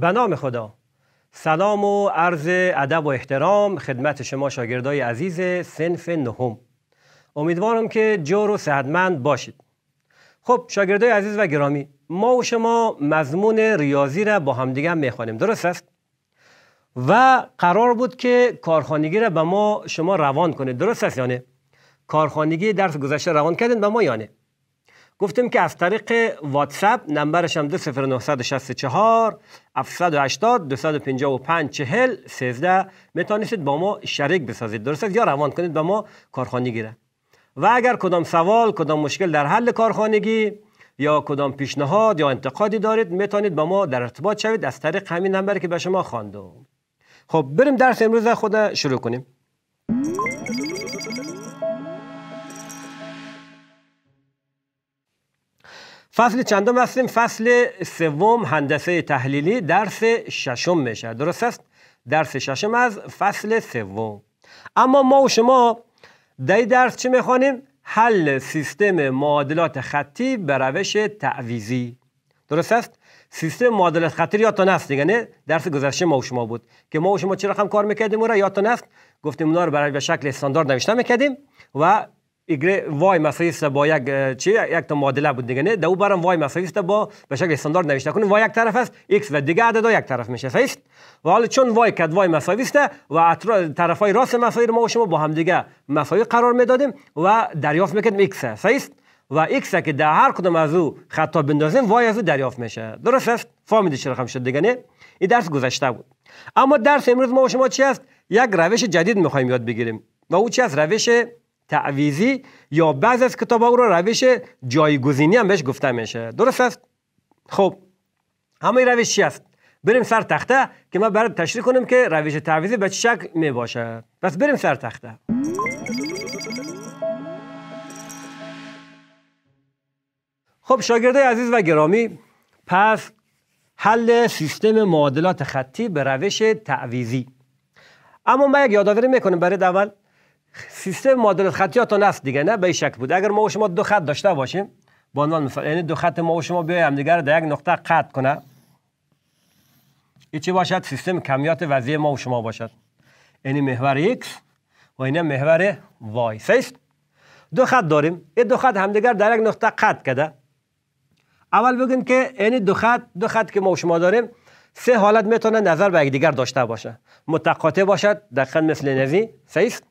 به نام خدا سلام و عرض ادب و احترام خدمت شما شاگردای عزیز سنف نهم امیدوارم که جور و صحتمند باشید خب شاگردای عزیز و گرامی ما و شما مضمون ریاضی را با همدیگه میخوانیم درست است و قرار بود که کارخانگی را به ما شما روان کنید درست است یعنی کارخانگی درس گذشته روان کردین به ما یعنی گفتیم که از طریق واتساپ نمبرش هم 20964 780 255 40 13 میتونید با ما شریک بسازید درست یا روان کنید با ما کارخانه گیره و اگر کدام سوال کدام مشکل در حل کارخانگی یا کدام پیشنهاد یا انتقادی دارید میتونید با ما در ارتباط شوید از طریق همین نمبر که به شما خواندم خب بریم درس امروز خود شروع کنیم فصل چندم هستیم فصل سوم هندسه تحلیلی درس ششم میشه درست است درس ششم از فصل سوم اما ما و شما در درس چه میخوانیم حل سیستم معادلات خطی به روش تعویزی درست است سیستم معادلات خطی یادتان هست دیگه نه درس گذشته ما و شما بود که ما و شما چرا هم کار میکردیم و را یادتان هست گفتیم اونا رو برای به شکل استاندارد نوشته میکردیم و ایگر وای است با یک چی یک تا معادله بود دیگه نه دو برم وای است با به شکل استاندارد نوشته کنیم وای یک طرف است x و دیگه عدد یک طرف میشه صحیح و حالا چون وای کد وای مساوی است و طرفای طرف های راست مساوی ما شما با هم دیگه مساوی قرار میدادیم و دریافت میکردیم x صحیح و x که در هر کدوم از او خطا بندازیم وای از او دریافت میشه درست است فهمیدی چرا هم شد دیگه نه این درس گذشته بود اما درس امروز ما شما چی است یک روش جدید میخوایم یاد بگیریم و او چی است روش تعویزی یا بعض از کتاب ها رو روش جایگزینی هم بهش گفته میشه درست است خب همه روش چی است بریم سر تخته که ما برای تشریح کنیم که روش تعویزی به چه شکل می باشه پس بریم سر تخته خب شاگرده عزیز و گرامی پس حل سیستم معادلات خطی به روش تعویزی اما من یک یادآوری میکنم برای اول سیستم معادلات خطی تو دیگه نه به شک بود اگر ما و شما دو خط داشته باشیم به عنوان مثال یعنی دو خط ما و شما بیایم همدیگه در یک نقطه قطع کنه این چی باشد سیستم کمیات وضعی ما و شما باشد یعنی محور x و اینه یعنی محور y سیست دو خط داریم این دو خط همدیگر در یک نقطه قطع کرده اول بگین که یعنی دو خط دو خط که ما و شما داریم سه حالت میتونه نظر به یکدیگر داشته باشه متقاطع باشد دقیقا مثل نزی سیست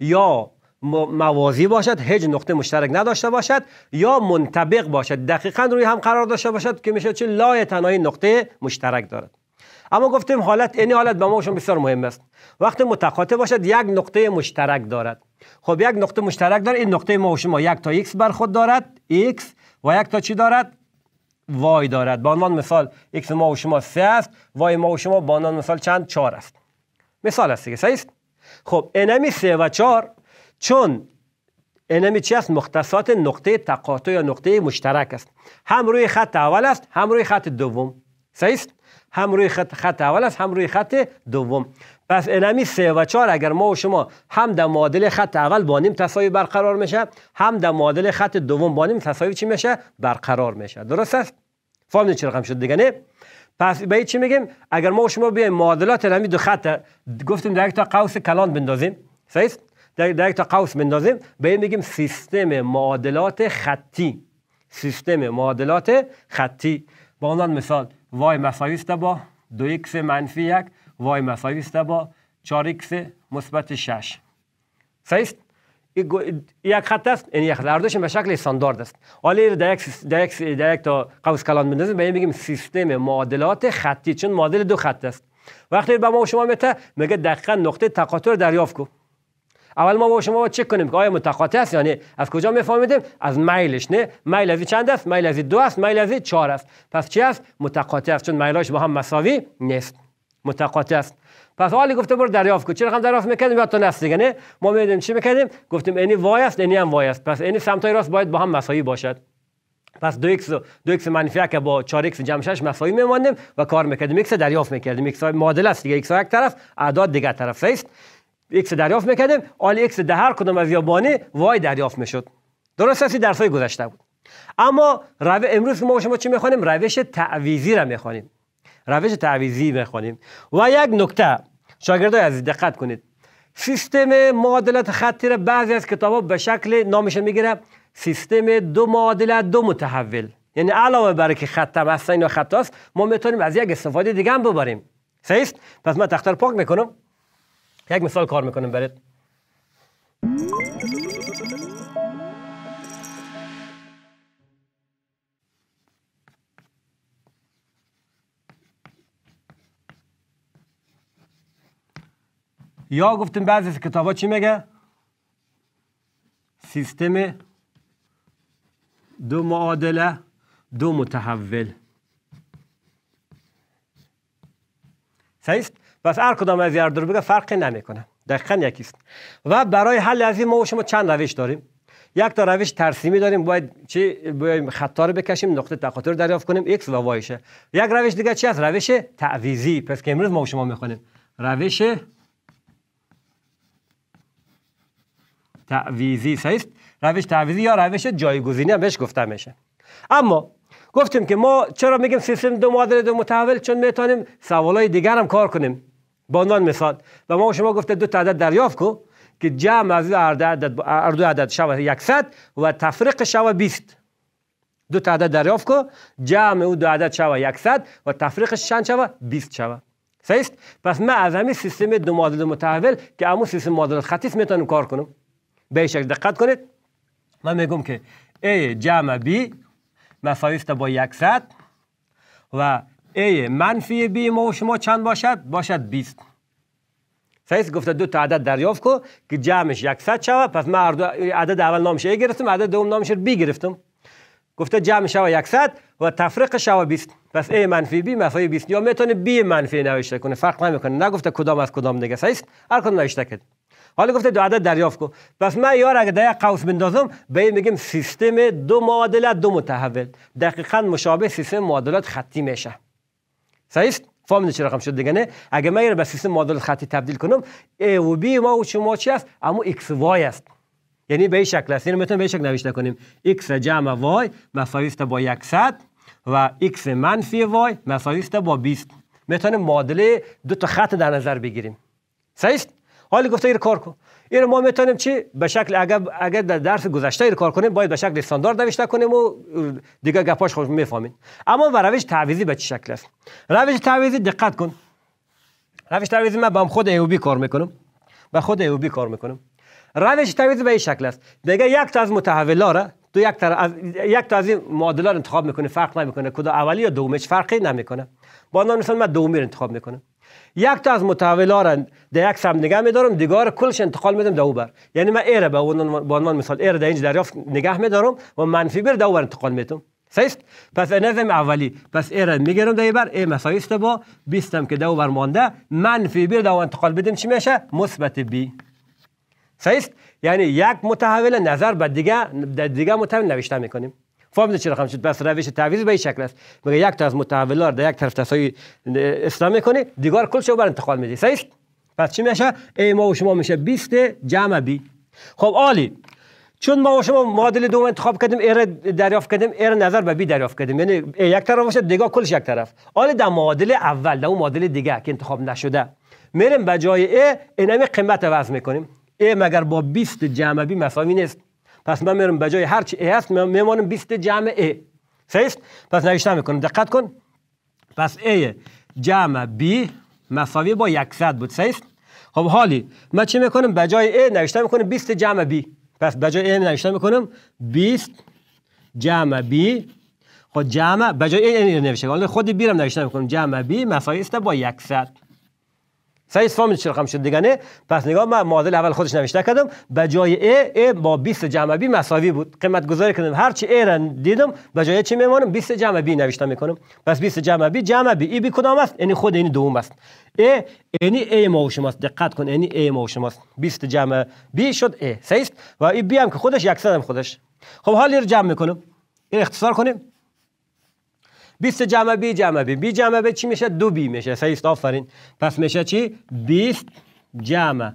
یا موازی باشد هیچ نقطه مشترک نداشته باشد یا منطبق باشد دقیقا روی هم قرار داشته باشد که میشه چه لای تنهایی نقطه مشترک دارد اما گفتیم حالت این حالت به ما بسیار مهم است وقتی متقاطع باشد یک نقطه مشترک دارد خب یک نقطه مشترک دارد این نقطه ما شما یک تا x بر خود دارد x و یک تا چی دارد وای دارد به عنوان مثال x ما و شما 3 است وای ما شما به عنوان مثال چند 4 است مثال است دیگه صحیح است خب انمی سه و چهار چون انمی چی است مختصات نقطه تقاطع یا نقطه مشترک است هم روی خط اول است هم روی خط دوم صحیح است هم روی خط, خط اول است هم روی خط دوم پس انمی سه و چهار اگر ما و شما هم در معادل خط اول با نیم تصاوی برقرار میشه هم در معادل خط دوم با نیم تصاوی چی میشه برقرار میشه درست است فهمیدین چه رقم شد دیگه نه پس به چی میگیم اگر ما شما بیایم معادلات همین دو خط گفتیم در یک تا قوس کلان بندازیم صحیح در, یک تا قوس بندازیم به میگیم سیستم معادلات خطی سیستم معادلات خطی با عنوان مثال وای مساوی است با 2x منفی 1 وای مساوی است با 4x مثبت 6 صحیح یک خط است این یعنی یک خط به شکل استاندارد است حالا در یک در یک تا قوس کلان بندازیم به میگیم سیستم معادلات خطی چون معادل دو خط است وقتی به ما شما میته میگه دقیقا نقطه تقاطع دریافت کو اول ما با شما چک کنیم که آیا متقاطع است یعنی از کجا میفهمیدیم از میلش نه میل از چند است میل از دو است میل از چهار است پس چی است متقاطع است چون میلاش با هم مساوی نیست متقاطع است پس حالی گفته برو دریافت کن چرا هم دریافت میکنیم یا تو نفس نه ما میدیم چی میکنیم گفتیم اینی وای است اینی هم وای است پس اینی های راست باید با هم مساوی باشد پس دو ایکس دو ایکس منفی که با 4 ایکس جمع شش مساوی میماندیم و کار میکردیم ایکس دریافت میکردیم ایکس معادله است دیگه ایکس یک طرف اعداد دیگه طرف است ایکس دریافت میکردیم آل ایکس ده هر کدام از یابانی وای دریافت میشد درست است درسای گذشته بود اما رو... امروز ما شما چی میخوانیم روش تعویزی را میخوانیم روش تعویزی بخوانیم و یک نکته شاگردای عزیز دقت کنید سیستم معادلات خطی را بعضی از کتاب ها به شکل نامش میگیره سیستم دو معادله دو متحول یعنی علاوه بر که خط هم هستن یا خط هست ما میتونیم از یک استفاده دیگه هم ببریم صحیح پس من تختر پاک میکنم یک مثال کار میکنم برات یا گفتیم بعضی از کتاب چی میگه؟ سیستم دو معادله دو متحول صحیح پس هر کدام از هر دو بگه فرقی نمیکنه دقیقا یکیست و برای حل از این ما و شما چند روش داریم یک تا روش ترسیمی داریم باید چی باید خطا رو بکشیم نقطه تقاطع رو دریافت کنیم x و y یک روش دیگه چی است روش تعویزی پس که امروز ما شما میخونیم روش تعویزی است روش تعویزی یا روش جایگزینی هم بهش گفته میشه اما گفتیم که ما چرا میگیم سیستم دو معادله دو متحول چون میتونیم سوالای دیگر هم کار کنیم با عنوان مثال و ما شما گفته دو تعداد دریافت کو که جمع از هر دو عدد شود 100 و تفریق شود 20 دو تا دریافت کو جمع او دو عدد شود 100 و تفریق چند شود 20 شود صحیح پس ما از همین سیستم دو معادله متحول که همون سیستم معادله خطی میتونیم کار کنیم به شکل دقت کنید من میگم که A جمع B مفاویست با 1صد و A منفی B ما و شما چند باشد؟ باشد 20 سایس گفته دو تا عدد دریافت کو که جمعش 100 شوه پس من عدد اول نامش A گرفتم عدد دوم نامش B گرفتم گفته جمع شوه 100 و تفریق شوه 20 پس A منفی B مساوی 20 یا میتونه B منفی نوشته کنه فرق نمیکنه نگفته کدام از کدام دیگه سایس هر کدام نوشته کنه حالا گفته دو عدد دریافت کو، پس من یار اگه در قوس بندازم به این میگیم سیستم دو معادلات دو متحول دقیقا مشابه سیستم معادلات خطی میشه صحیح فهم چه رقم شد دیگه نه اگه من به سیستم معادلات خطی تبدیل کنم ای و بی ما و شما چی است اما ایکس وای است یعنی به این شکل است یعنی میتونیم به شکل نوشته کنیم x جمع وای مساوی با 100 و x منفی وای مساوی با 20 میتونیم معادله دو تا خط در نظر بگیریم صحیح حالا گفته ایر کار کن این ما میتونیم چی به شکل اگر اگر در درس گذشته ایر کار کنیم باید به شکل استاندارد نوشته کنیم و دیگه گپاش خوش میفهمین اما و روش تعویضی به چه شکل است روش تعویضی دقت کن روش تعویضی من با خود ایوبی کار میکنم با خود ایوبی کار میکنم روش تعویضی به این شکل است دیگه یک تا از متحول تو یک تا از یک تا از این معادلات انتخاب میکنه فرق نمیکنه کدا اولی یا دومیش فرقی نمیکنه با نام مثلا من دومی رو انتخاب میکنم یک تا از ها را در یک سمت نگه میدارم دیگار کلش انتقال میدم ده بر یعنی من ایره به عنوان مثال ایره در اینج دریافت نگه میدارم و منفی بر دو بر انتقال میدم سیست پس نظم اولی پس ایره میگیرم در بر ای مسایست با بیستم که دو بر مانده منفی بر دو انتقال بدیم چی میشه مثبت بی سیست یعنی یک متحول نظر به دیگه دیگه متحول نوشته میکنیم فهم چرا خم شد بس روش تعویض به این شکل است میگه یک تا از متحولا در یک طرف تسای اسلام میکنی دیگار کل شو بر انتقال میدی صحیح پس چی میشه ای ما و شما میشه 20 جمع بی خب عالی چون ما و شما معادل دوم انتخاب کردیم ایر دریافت کردیم ایر نظر به بی دریافت کردیم یعنی یک طرف باشه دیگه کلش یک طرف حالا در معادل اول در اون معادل دیگه که انتخاب نشده میریم به جای ا اینمی قیمت عوض میکنیم ای مگر با 20 جمع بی مساوی نیست پس من میرم به جای هر چی ای هست میمانم 20 جمع ای فیست پس نوشته میکنم دقت کن پس ای جمع بی مساوی با 100 بود فیست خب حالی من چی میکنم به جای ای نوشته میکنم 20 جمع بی پس به جای ای نوشته میکنم 20 جمع بی خود خب جمع به جای ای نوشته خود بیرم نوشته میکنم جمع بی مساوی است با 100 سعی اسفام چرا خم شد دیگه پس نگاه من معادل اول خودش نوشته کردم به جای ای ای با 20 جمع بی مساوی بود قیمت گذاری کردم هر چی ای را دیدم به جای چی میمونم 20 جمع بی نوشته میکنم پس 20 جمع بی جمع بی ای e بی کدام است یعنی خود این یعنی دوم است ای یعنی ای ما و شماست دقت کن یعنی ای ما و شماست 20 جمع بی شد ا صحیح و ای بی هم که خودش یکسان هم خودش خب حالا رو جمع میکنم این اختصار کنیم 20 جمع بی جمع بی بی جمع بی چی میشه دو بی میشه است. آفرین پس میشه چی 20 جمع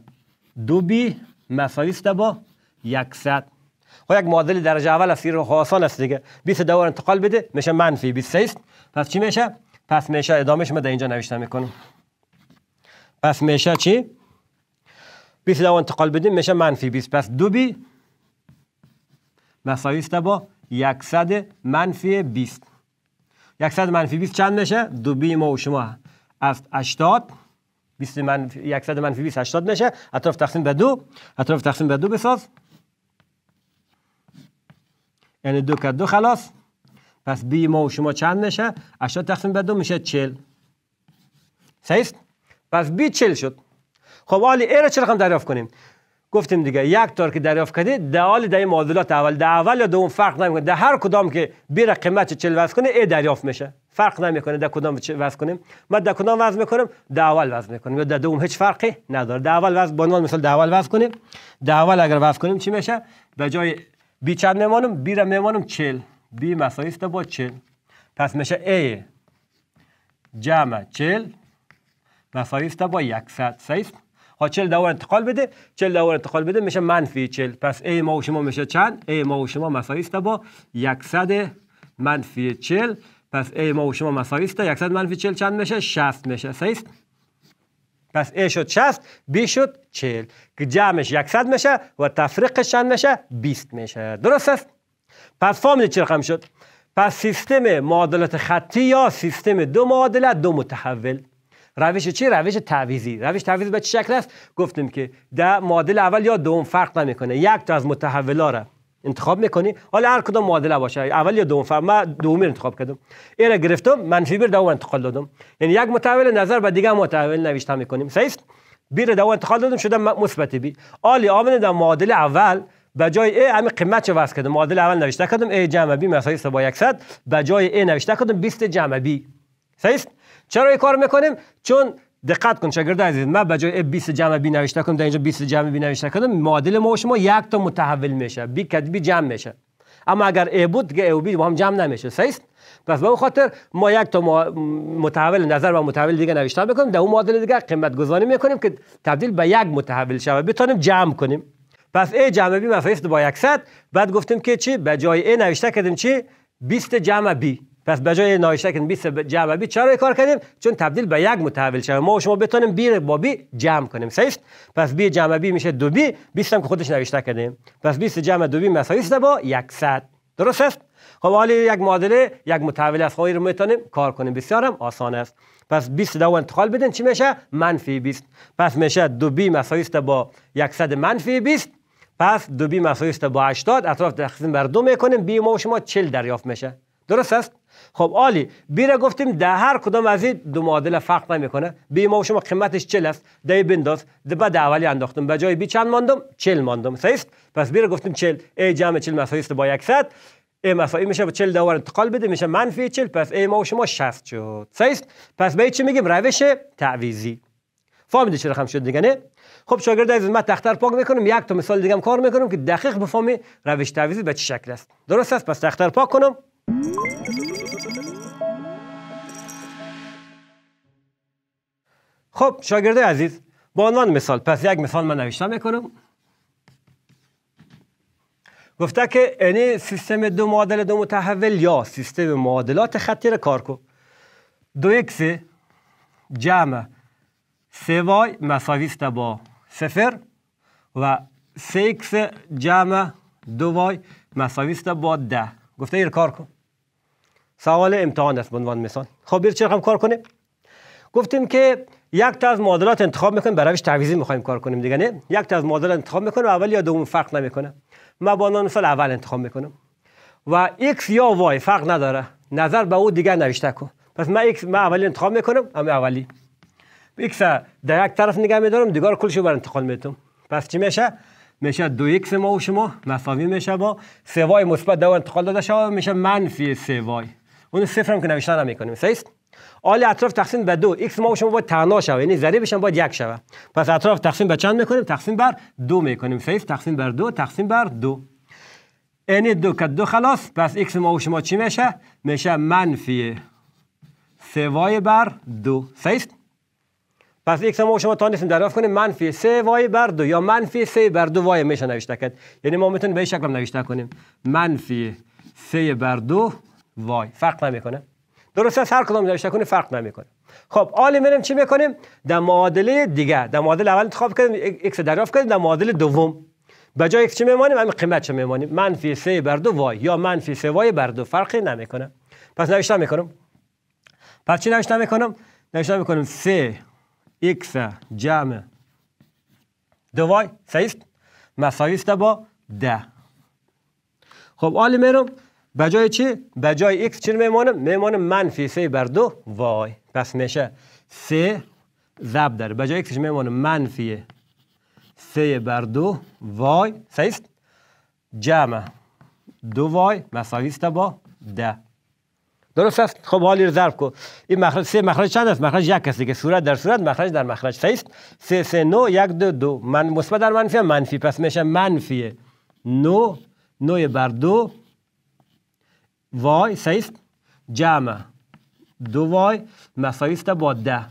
دو بی مساوی است با 100 خب یک معادل درجه اول است رو آسان است دیگه 20 دور انتقال بده میشه منفی 23 است پس چی میشه پس میشه ادامش ما اینجا نوشته میکنم. پس میشه چی 20 دور انتقال بده میشه منفی 20 پس دو بی مساوی است با 100 منفی 20 100 منفی 20 چند میشه دو بی ما و شما از 80 20 منفی 100 منفی 20 80 میشه اطراف تقسیم به دو اطراف تقسیم به دو بساز یعنی دو کرد دو خلاص پس بی ما و شما چند میشه 80 تقسیم به دو میشه 40 صحیح پس بی 40 شد خب حالی ای را چه رقم دریافت کنیم گفتیم دیگه یک تار که دریافت کردید دعال این معادلات اول ده اول یا دوم فرق نمیکنه در هر کدام که بیره قیمت 40 وز کنه ای دریافت میشه فرق نمیکنه در کدام چه وز کنیم ما در کدام وز میکنیم ده اول وز میکنیم یا در دوم هیچ فرقی نداره ده اول وز بانوان مثال ده اول وز کنیم ده اول اگر وز کنیم چی میشه به جای بی چند میمانم بی میمانم 40 بی مسایست با 40 پس میشه ای جمع 40 مساوی با 100 صحیح ها 40 دور انتقال بده 40 دور انتقال بده میشه منفی 40 پس ای ما و شما میشه چند ای ما و شما مساوی است با 100 منفی 40 پس ای ما و شما مساوی است 100 منفی 40 چند میشه 60 میشه صحیح پس A شد 60 B شد 40 که جمعش 100 میشه و تفریقش چند میشه 20 میشه درست است پس فهمید چه رقم شد پس سیستم معادله خطی یا سیستم دو معادله دو متحول روش چی روش تعویزی روش تعویزی به چه شکل است گفتیم که در معادل اول یا دوم فرق نمیکنه یک تا از متحولا را انتخاب میکنی حالا هر کدوم معادله باشه اول یا دوم فرق من دومی انتخاب کردم اینو گرفتم منفی بر دوم انتقال دادم یعنی یک متحول نظر به دیگه متحول نوشته میکنیم صحیح بیر دو انتقال دادم شده مثبت بی آلی عامل در معادل اول به جای ای همین قیمت چه واسه کردم معادل اول نوشته کردم ای جمع بی مساوی 3 با 100 به جای ای نوشته کردم 20 جمع بی صحیح چرا این کار میکنیم چون دقت کن شاگرد عزیز من به جای 20 جمع بی نوشته کنم در اینجا 20 جمع بی نوشته کنم معادل ما شما یک تا متحول میشه بی بی جمع میشه اما اگر ای بود دیگه ای و بی با هم جمع نمیشه صحیح پس به خاطر ما یک تا متحول نظر و متحول دیگه نوشته میکنیم در اون معادله دیگه قیمت گذاری میکنیم که تبدیل به یک متحول شود بتونیم جمع کنیم پس ای جمع بی مفیست با 100 بعد گفتیم که چی به جای ای نوشته کردیم چی 20 جمع بی پس به جای نایشکن 20 جمع بی چرا کار کردیم چون تبدیل به یک متحول شده ما و شما بتونیم بی با بی جمع کنیم صحیح پس بی جمع بی میشه دو بی 20 هم که خودش نوشته کردیم پس 20 جمع دو بی مساوی است با 100 درست است خب حالا یک معادله یک متحول از رو میتونیم کار کنیم بسیار هم آسان است پس 20 دو انتقال بدین چی میشه منفی 20 پس میشه دو بی مساوی است با 100 منفی 20 پس دو بی مساوی است با 80 اطراف تقسیم بر دو میکنیم بی ما و شما 40 دریافت میشه درست است خب عالی بیره گفتیم در هر کدام از این دو معادله فرق نمیکنه بی ما و شما قیمتش 40 است ده بنداز ده بعد اولی انداختم به جای بی چند ماندم 40 ماندم صحیح است پس بیره گفتیم 40 ای جمع 40 مساوی است با 100 ای مساوی میشه با 40 دوباره انتقال بده میشه منفی 40 پس ای ما و شما 60 شد صحیح است پس به چی میگیم روش تعویضی فهمیدی چه رقم شد دیگه نه خب شاگرد عزیز من تختر پاک میکنم یک تا مثال دیگه کار میکنم که دقیق بفهمی روش تعویضی به چه شکل است درست است پس تختر پاک کنم خب شاگرده عزیز با عنوان مثال پس یک مثال من نوشته میکنم گفته که یعنی سیستم دو معادل دو متحول یا سیستم معادلات خطی را کار کن دو اکس جمع سه وای مساویست با سفر و سه اکس جمع دو وای مساویست با ده گفته ایر کار کن سوال امتحان است به عنوان مثال خب بیر چرا هم کار کنه گفتیم که یک تا از معادلات انتخاب میکنیم برای روش تعویضی میخوایم کار کنیم دیگه نه یک تا از معادلات انتخاب میکنیم اول یا دوم فرق نمیکنه من با عنوان مثال اول انتخاب میکنم و x یا y فرق نداره نظر به او دیگه نوشته کن پس من x من اول انتخاب میکنم اما اولی x در یک طرف نگه میدارم دیگه رو بر انتقال میتونم پس چی میشه میشه دو x ما و شما مساوی میشه با سه y مثبت دو انتقال داده شود میشه منفی سه y اون صفر هم که نوشتن هم میکنیم صحیح آل اطراف تقسیم به دو x ما شما باید تنها شوه یعنی ضریبش بشن باید یک شوه پس اطراف تقسیم به چند میکنیم تقسیم بر دو میکنیم صحیح تقسیم بر دو تقسیم بر دو یعنی دو که دو خلاص پس x ما شما چی میشه میشه منفی سوای بر دو صحیح پس X ما شما تانستیم دریافت کنیم منفی سه وای بر دو یا منفی سه بر دو وای میشه نوشته کرد یعنی ما میتونیم به این شکل نوشته کنیم منفی سه بر دو وای فرق نمیکنه درست است هر کدام داشته کنه فرق نمیکنه خب آل میریم چی میکنیم در معادله دیگه در معادله اول انتخاب کردیم x دریافت کردیم در معادله دوم به جای x چی میمانیم همین قیمت چه میمانیم منفی 3 بر 2 وای یا منفی 3 وای بر 2 فرقی نمیکنه پس نوشته میکنم پس چی نوشتم میکنم نوشته میکنم 3 x جمع 2 وای سه است مساوی است با 10 خب آلی میرم بجای چی؟ بجای x چی میمانه؟ میمانه منفی سه بر دو وای پس میشه 3 زب در بجای x میمانه منفی سه بر دو وای سیست جمع دو وای مساوی است با ده درست است خب حالی رو ضرب کن این مخرج سه مخرج چند است مخرج یک است که صورت در صورت مخرج در مخرج سه است سه سه نو یک دو دو من مثبت در منفی منفی پس میشه منفی نو نو بر دو وای سیست جمع دو وای مساویست با ده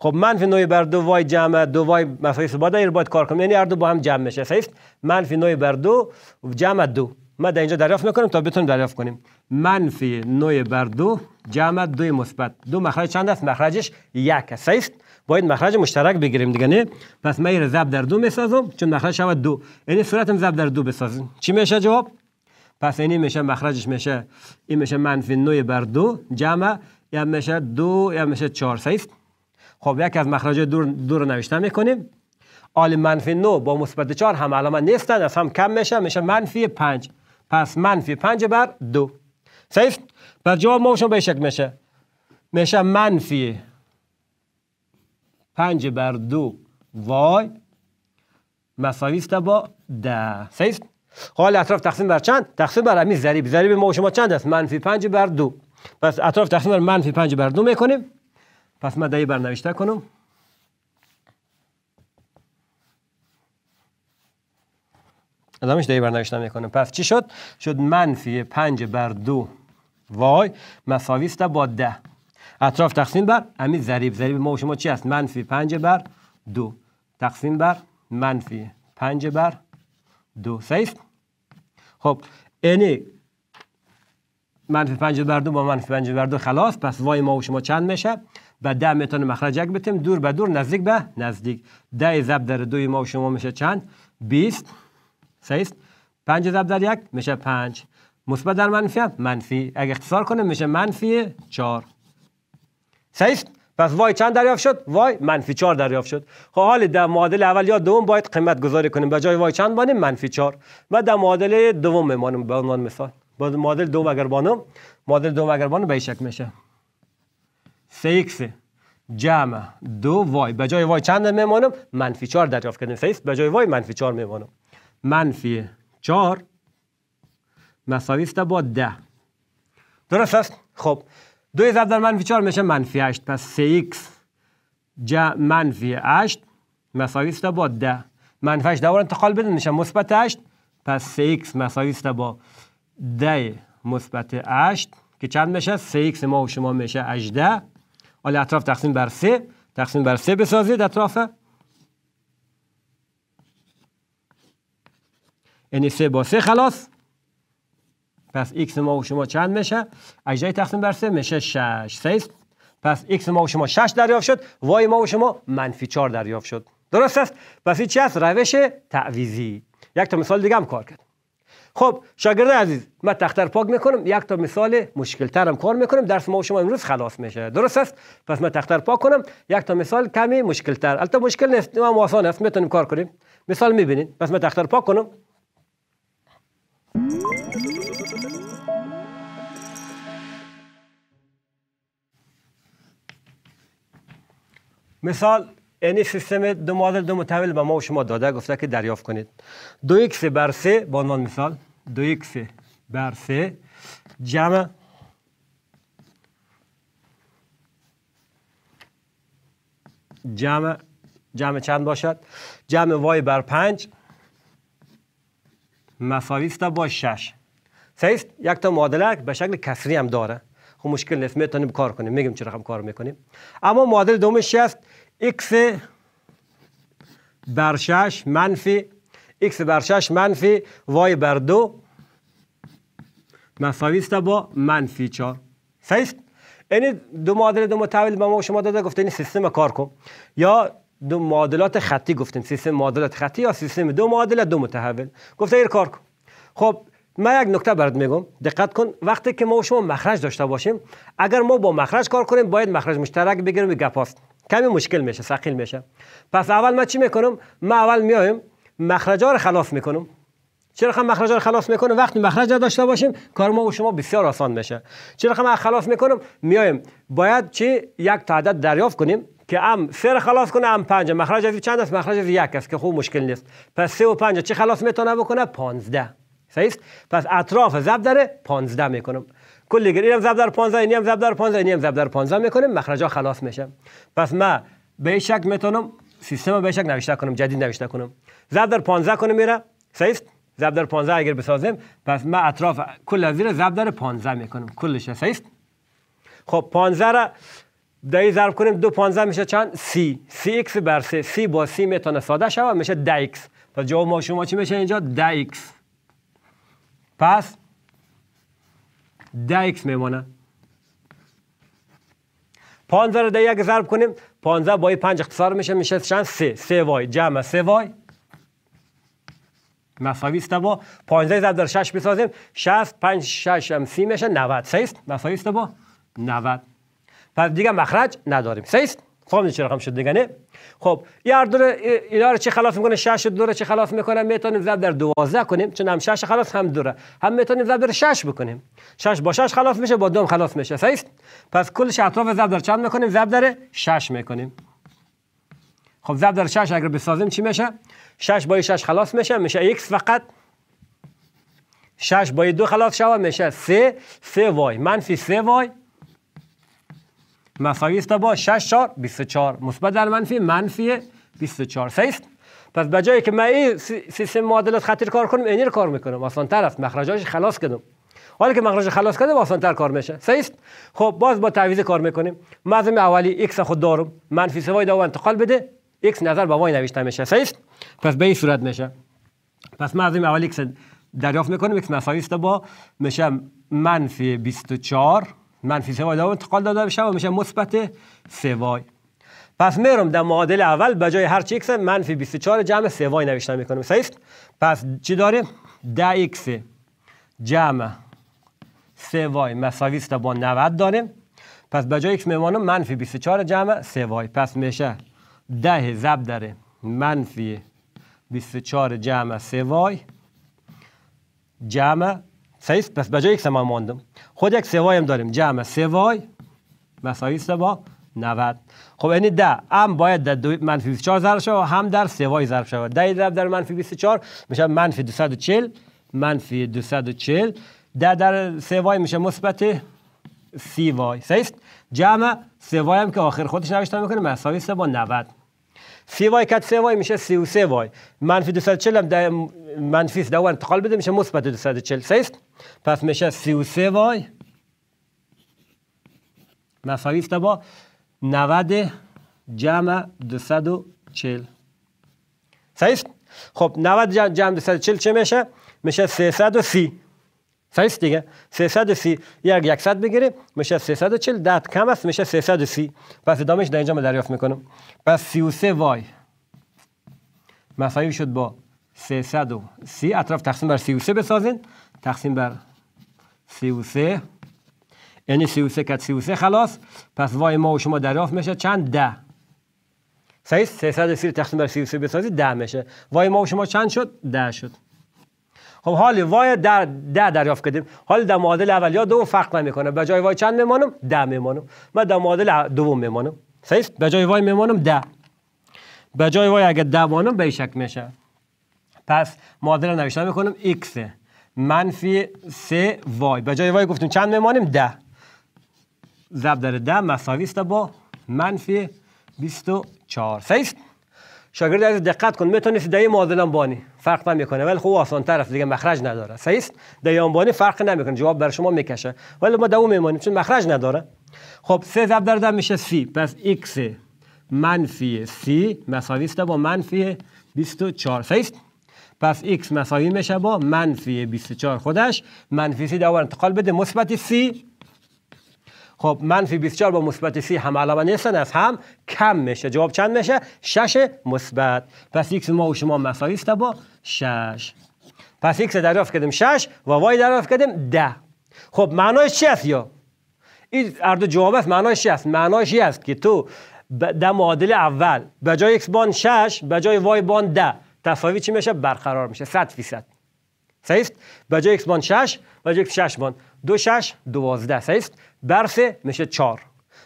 خب منفی نوی بر دو وای جمع دو وای مساویست با ده رو یعنی باید کار کنم یعنی هر دو با هم جمع میشه سیست منفی نوی بر دو جمع دو ما در اینجا دریافت میکنیم تا بتونیم دریافت کنیم منفی 9 بر دو جمع دو مثبت دو مخرج چند است مخرجش یک است باید مخرج مشترک بگیریم دیگه نه پس این ضرب در دو میسازم چون مخرج شود دو یعنی صورت ضرب در دو بسازیم چی میشه جواب پس این میشه مخرجش میشه این میشه منفی 9 بر دو جمع یا میشه دو یا میشه 4 است خب یک از مخرج دور دو رو نوشته میکنیم آل منفی 9 با مثبت 4 هم علامه نیستن از هم کم میشه میشه منفی 5 پس منفی 5 بر دو صحیح بر جواب ما به شکل میشه میشه منفی 5 بر دو وای مساوی است با 10 صحیح حال اطراف تقسیم بر چند تقسیم بر همین ضریب ضریب ما و شما چند است منفی 5 بر دو پس اطراف تقسیم بر منفی 5 بر دو میکنیم پس من دایی برنوشته کنم ادامش دایی نوشته میکنم پس چی شد شد منفی 5 بر دو وای مساوی است با ده اطراف تقسیم بر همین ضریب ضریب ما و شما چی است منفی 5 بر دو تقسیم بر منفی 5 بر دو صحیح خب n یعنی منفی 5 بر دو با منفی 5 بر دو خلاص پس وای ما و شما چند میشه و ده مخرج یک بتیم دور به دور نزدیک به نزدیک ده ضرب در دو ما و شما میشه چند 20 سیست 5 ضرب در یک میشه 5 مثبت در منفی منفی اگه اختصار کنیم میشه منفی 4 سیست پس وای چند دریافت شد وای منفی 4 دریافت شد خب حال در معادله اول یا دوم باید قیمت گذاری کنیم به جای وای چند بانیم منفی 4 و در معادله دوم بمانیم به عنوان مثال با معادله دوم اگر بانم معادله دوم اگر بانم به این میشه 3 x جمع دو وای به جای وای چند میمانم منفی 4 دریافت کردیم 3 به جای وای منفی 4 میمانم منفی 4 مساوی است با 10 درست است خب 2 ضرب در منفی 4 میشه منفی 8 پس 3x جا منفی 8 مساوی است با 10 منفی 8 دوباره انتقال بدن میشه مثبت 8 پس 3x مساوی است با 10 مثبت 8 که چند میشه 3x ما و شما میشه 18 حالا اطراف تقسیم بر 3 تقسیم بر 3 بسازید اطراف یعنی 3 با 3 خلاص پس x ما و شما چند میشه اجزای تقسیم بر 3 میشه 6 پس x ما و شما 6 دریافت شد y ما و شما منفی 4 دریافت شد درست است پس این چی است روش تعویزی یک تا مثال دیگه هم کار کرد خب شاگرد عزیز من تختر پاک میکنم یک تا مثال مشکل ترم کار میکنم درس ما و شما امروز خلاص میشه درست است پس من تختر پاک کنم یک تا مثال کمی مشکل تر البته مشکل نیست ما آسان است میتونیم کار کنیم مثال میبینید پس من تختر پاک کنم مثال یعنی سیستم دو معادل دو متحول به ما و شما داده گفته که دریافت کنید دو x بر 3 با عنوان مثال دو x بر 3 جمع جمع جمع چند باشد جمع وای بر 5 مساوی با 6 سیست یک تا معادله به شکل کسری هم داره خب مشکل نیست میتونیم کار کنیم میگیم چرا رقم کار میکنیم اما معادله دومش است x بر 6 منفی x بر 6 منفی y بر 2 مساوی است با منفی 4 صحیح این یعنی دو معادله دو متحول به ما شما داده گفته این سیستم کار کن یا دو معادلات خطی گفتیم سیستم معادلات خطی یا سیستم دو معادله دو متحول گفته این کار کن خب من یک نکته برات میگم دقت کن وقتی که ما و شما مخرج داشته باشیم اگر ما با مخرج کار کنیم باید مخرج مشترک بگیریم گپ گپاست. کمی مشکل میشه سقیل میشه پس اول ما چی میکنم ما اول میایم ها رو خلاص میکنم چرا خم خب مخرج رو خلاص میکنه وقتی مخرج داشته باشیم کار ما و شما بسیار آسان میشه چرا خم خب خلاص میکنم میایم باید چی یک تعداد دریافت کنیم که ام سه خلاص کنه ام پنج مخرج از چند است مخرج از یک است که خوب مشکل نیست پس سه و پنج چی خلاص میتونه بکنه 15 صحیح پس اطراف ضرب در 15 میکنم کل دیگه اینم ضرب در 15 اینم ضرب در 15 اینم ضرب در 15 میکنیم ها خلاص میشه پس ما به شک میتونم سیستم به شک نوشته کنم جدید نوشته کنم ضرب در 15 کنم میره صحیح ضرب در 15 اگر بسازیم پس ما اطراف کل زیر ضرب در 15 میکنم کلش صحیح خب 15 را ده ضرب کنیم دو 15 میشه چند سی سی ایکس بر سی سی با سی میتونه ساده شود میشه ده ایکس پس جواب ما شما چی میشه اینجا ده ایکس پس ده x میمانه 15 رو در یک ضرب کنیم 15 با 5 اختصار میشه میشه چند 3 3 وای جمع 3 وای مساوی است با 15 ضرب در 6 بسازیم 60 5 6 هم 30 میشه 90 سه است مساوی است 90 پس دیگه مخرج نداریم سه فهمیدید چه رقم شد دیگه نه خب یار دور اینا رو چه خلاف میکنه شش دوره چه خلاف میکنه میتونیم زب در 12 کنیم چون هم شش خلاص هم دوره هم میتونیم زب در شش بکنیم شش با شش خلاص میشه با دوم خلاص میشه صحیح پس کلش اطراف زب در چند میکنیم زب در شش میکنیم خب زب در شش اگر بسازیم چی میشه شش با شش خلاص میشه میشه x فقط شش با 2 خلاص شوه میشه 3 3 وای منفی سه وای مساوی است با 6 4 24 مثبت در منفی منفی 24 سه است پس جایی که من این سیستم معادلات خطیر کار کنم اینی رو کار میکنم آسان تر است مخرجاش خلاص کردم حالا که مخرج خلاص کنم آسان تر کار میشه صحیح است خب باز با تعویض کار میکنیم مزم اولی x خود دارم منفی سوای دو انتقال بده x نظر به وای نوشته میشه صحیح است پس به این صورت میشه پس مزم اولی x دریافت میکنیم x مساوی است با میشه منفی 24 منفی سه وای انتقال داده بشه و میشه مثبت سه وای پس میرم در معادل اول به جای هر چیکس منفی 24 جمع سه وای نوشته میکنم صحیح پس چی داره ؟ ده x جمع سه وای مساوی است با 90 داره. پس به جای ایکس میمانم منفی 24 جمع سه وای پس میشه ده ضرب داره منفی 24 جمع سه وای جمع سیست پس به جای یک سه ماندم خود یک سوایم داریم جمع سوای مساوی سه 90 خب یعنی ده هم باید در دو منفی 24 ضرب شود هم در سوای ضرب شود ده ضرب در منفی 24 میشه منفی 240 منفی 240 ده در سوای میشه مثبت سی وای سیست جمع سوای هم که آخر خودش نوشته میکنه مساوی سه 90 سی وای کات سی وای میشه 33 وای منفی 240 هم منفی 2 انتقال بده میشه مثبت 240 سیست پس میشه 33 وای است با 90 جمع 240 صحیح خب 90 جمع 240 چه میشه میشه 330 صحیح دیگه 330 یک 100 بگیریم میشه 340 دت کم است میشه 330 پس ادامش در اینجا ما دریافت میکنم پس 33 وای مساوی شد با 330 اطراف تقسیم بر 33 بسازین تقسیم بر ۳و۳ سه یعنی سه کت سه خلاص پس وای ما و شما دریافت میشه چند ده صحیح 330 تقسیم بر سه بسازی ده میشه وای ما و شما چند شد ده شد خب حالی وای در ده دریافت کردیم حال در معادل یا دوم فرق میکنه به جای وای چند میمانم ده میمانم من در معادل دوم میمانم صحیح به جای وای میمانم ده به جای وای اگه ده مانم به شک میشه پس معادل نوشته میکنم x منفی سه وای به جای وای گفتیم چند میمانیم ده ضرب در ده مساوی است با منفی و چهار است شاگرد از دقت کن میتونست دهی معادله بانی فرق نمیکنه ولی خب آسان طرف دیگه مخرج نداره سیست است دهی بانی فرق نمیکنه جواب بر شما میکشه ولی ما دو میمانیم چون مخرج نداره خب سه ضرب در ده میشه سی پس x منفی سی مساوی با منفی و چهار است پس x مساوی میشه با منفی 24 خودش منفی 3 دوباره انتقال بده مثبت 3 خب منفی 24 با مثبت 3 هم علاوه نیستن از هم کم میشه جواب چند میشه 6 مثبت پس x ما و شما مساوی است با 6 پس x دریافت کردیم 6 و y دریافت کردیم 10 خب معنایش چی است یا این هر جواب است معنایش چی است معنایش است که تو در معادل اول به جای x بان 6 به جای y بان 10 تساوی چی میشه برقرار میشه 100 فیصد صحیح به جای x مان 6 به جای x 6 مان 2 6 12 صحیح بر 3 میشه 4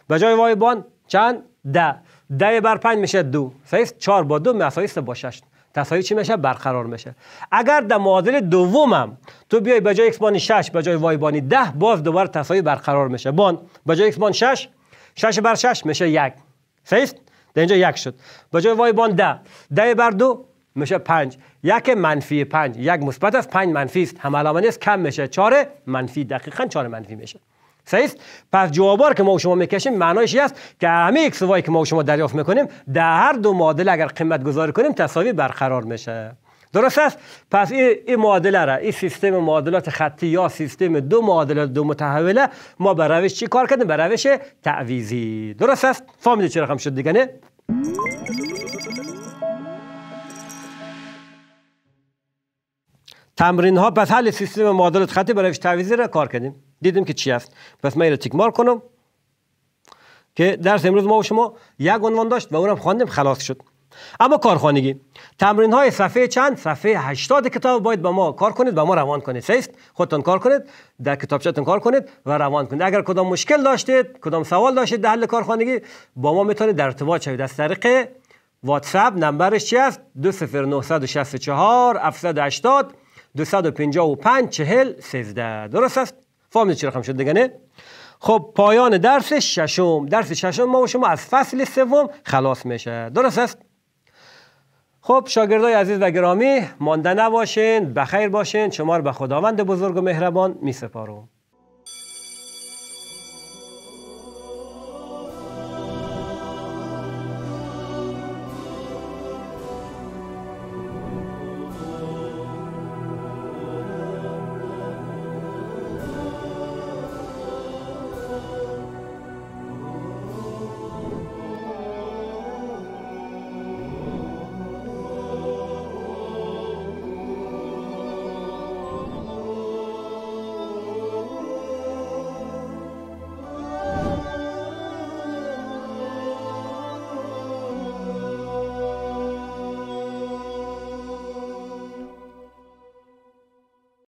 به جای y بان چند 10 10 بر 5 میشه 2 صحیح 4 با 2 مساوی با 6 تساوی چی میشه برقرار میشه اگر در معادل دومم تو بیای به جای x بانی 6 به جای y بانی 10 باز دوباره تساوی برقرار میشه بان به جای x بان 6 6 بر 6 میشه 1 صحیح در اینجا یک شد به جای y بان 10 10 بر دو. میشه پنج یک منفی پنج یک مثبت است پنج منفی است هم علامه نیست کم میشه چهار منفی دقیقا چهار منفی میشه صحیح پس جوابار که ما شما میکشیم معنایش است که همه ایکس وای که ما شما دریافت میکنیم در هر دو معادل اگر قیمت گذاری کنیم تساوی برقرار میشه درست است پس این ای معادله را این سیستم معادلات خطی یا سیستم دو معادله دو متحوله ما به روش چی کار کردیم به روش تعویزی درست است فهمیدید چه رقم شد دیگه نه تمرین ها پس حل سیستم معادلات خطی برایش تعویزی را کار کردیم دیدیم که چی است پس من را تیک مار کنم که درس امروز ما و شما یک عنوان داشت و اونم خواندیم خلاص شد اما کارخانگی تمرین های صفحه چند صفحه 80 کتاب باید با ما کار کنید با ما روان کنید سیست خودتان کار کنید در کتابچه‌تون کار کنید و روان کنید اگر کدام مشکل داشتید کدام سوال داشتید در حل کارخانگی با ما میتونید در ارتباط شوید از طریق واتساپ نمبرش چی است 20964 255 40 13 درست است فهمیدید چه رقم شد نه؟ خب پایان درس ششم درس ششم ما و شما از فصل سوم خلاص میشه درست است خب شاگردای عزیز و گرامی مانده نباشین بخیر باشین شما رو به خداوند بزرگ و مهربان میسپارم